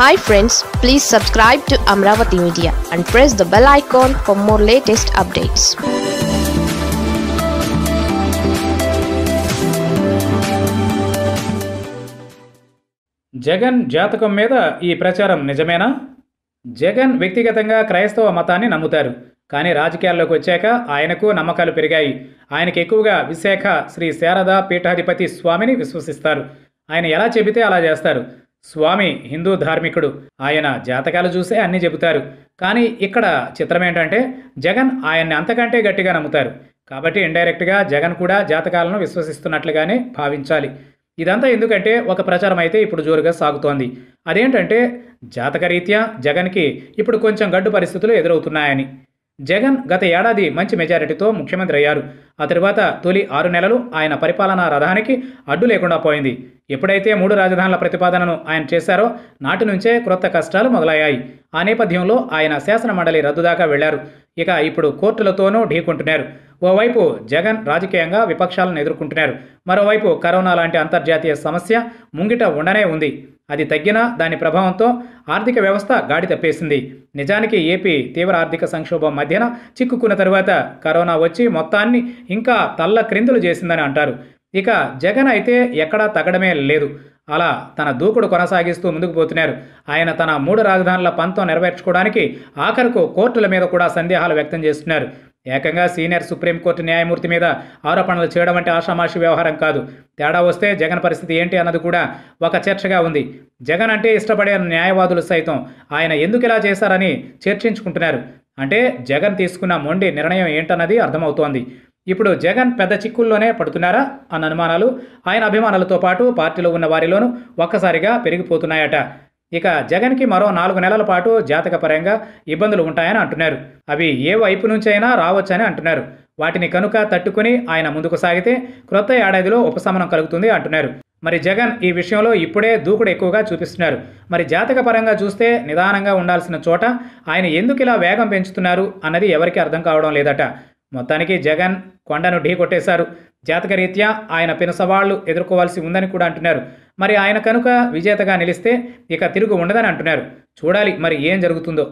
hi friends please subscribe to Amaravati media and press the bell icon for more latest updates Jagan జాతకం మీద ఈ ప్రచారం నిజమేనా జగన్ వ్యక్తిగతంగా క్రైస్తవ మతాన్ని నమ్ముతారు కానీ రాజకీయాల్లోకి వచ్చాక ఆయనకు నమ్మకాలు పెరిగాయి ఆయనకు ఎక్కువగా విశాఖ శ్రీ శారద పీఠాధిపతి స్వామిని విశ్వసిస్తారు ఆయన ఎలా చెబితే అలా చేస్తారు స్వామి హిందూ ధార్మికుడు ఆయన జాతకాలు చూసే అన్నీ చెబుతారు కానీ ఇక్కడ చిత్రం ఏంటంటే జగన్ ఆయన్ని అంతకంటే గట్టిగా నమ్ముతారు కాబట్టి ఇండైరెక్ట్గా జగన్ కూడా జాతకాలను విశ్వసిస్తున్నట్లుగానే భావించాలి ఇదంతా ఎందుకంటే ఒక ప్రచారం అయితే ఇప్పుడు జోరుగా సాగుతోంది అదేంటంటే జాతకరీత్యా జగన్కి ఇప్పుడు కొంచెం గడ్డు పరిస్థితులు ఎదురవుతున్నాయని జగన్ గత ఏడాది మంచి మెజారిటీతో ముఖ్యమంత్రి అయ్యారు ఆ తర్వాత తొలి ఆరు నెలలు ఆయన పరిపాలనా రథానికి అడ్డు లేకుండా పోయింది ఎప్పుడైతే మూడు రాజధానుల ప్రతిపాదనను ఆయన చేశారో నాటి నుంచే క్రొత్త కష్టాలు మొదలయ్యాయి ఆ నేపథ్యంలో ఆయన శాసనమండలి రద్దుదాకా వెళ్లారు ఇక ఇప్పుడు కోర్టులతోనూ ఢీకొంటున్నారు ఓవైపు జగన్ రాజకీయంగా విపక్షాలను ఎదుర్కొంటున్నారు మరోవైపు కరోనా లాంటి అంతర్జాతీయ సమస్య ముంగిట ఉండనే ఉంది అది తగ్గినా దాని ప్రభావంతో ఆర్థిక వ్యవస్థ గాడి తప్పేసింది నిజానికి ఏపీ తీవ్ర ఆర్థిక సంక్షోభం మధ్యన చిక్కుకున్న తరువాత కరోనా వచ్చి మొత్తాన్ని ఇంకా తల్ల క్రిందులు చేసిందని అంటారు ఇక జగన్ అయితే ఎక్కడా తగ్గడమే లేదు అలా తన దూకుడు కొనసాగిస్తూ ముందుకు పోతున్నారు ఆయన తన మూడు రాజధానుల పంతం నెరవేర్చుకోవడానికి ఆఖరుకు కోర్టుల మీద కూడా సందేహాలు వ్యక్తం చేస్తున్నారు ఏకంగా సీనియర్ సుప్రీంకోర్టు న్యాయమూర్తి మీద ఆరోపణలు చేయడం అంటే ఆషామాషి వ్యవహారం కాదు తేడా వస్తే జగన్ పరిస్థితి ఏంటి అన్నది కూడా ఒక చర్చగా ఉంది జగన్ అంటే ఇష్టపడే న్యాయవాదులు సైతం ఆయన ఎందుకు ఇలా చేశారని చర్చించుకుంటున్నారు అంటే జగన్ తీసుకున్న మొండి నిర్ణయం ఏంటన్నది అర్థమవుతోంది ఇప్పుడు జగన్ పెద్ద చిక్కుల్లోనే పడుతున్నారా అన్న అనుమానాలు ఆయన అభిమానులతో పాటు పార్టీలో ఉన్న వారిలోనూ ఒక్కసారిగా పెరిగిపోతున్నాయట ఇక జగన్కి మరో నాలుగు నెలల పాటు జాతకపరంగా ఇబ్బందులు ఉంటాయని అంటున్నారు అవి ఏ వైపు నుంచైనా రావచ్చని అంటున్నారు వాటిని కనుక తట్టుకుని ఆయన ముందుకు సాగితే క్రొత్త ఏడాదిలో ఉపశమనం కలుగుతుంది అంటున్నారు మరి జగన్ ఈ విషయంలో ఇప్పుడే దూకుడు ఎక్కువగా చూపిస్తున్నారు మరి జాతక పరంగా చూస్తే నిదానంగా ఉండాల్సిన చోట ఆయన ఎందుకు ఇలా వేగం పెంచుతున్నారు అన్నది ఎవరికీ అర్థం కావడం లేదట మొత్తానికి జగన్ కొండను ఢీ కొట్టేశారు జాతకరీత్యా ఆయన పిన సవాళ్లు ఎదుర్కోవాల్సి ఉందని కూడా అంటున్నారు మరి ఆయన కనుక విజేతగా నిలిస్తే ఇక తిరుగు ఉండదని అంటున్నారు చూడాలి మరి ఏం జరుగుతుందో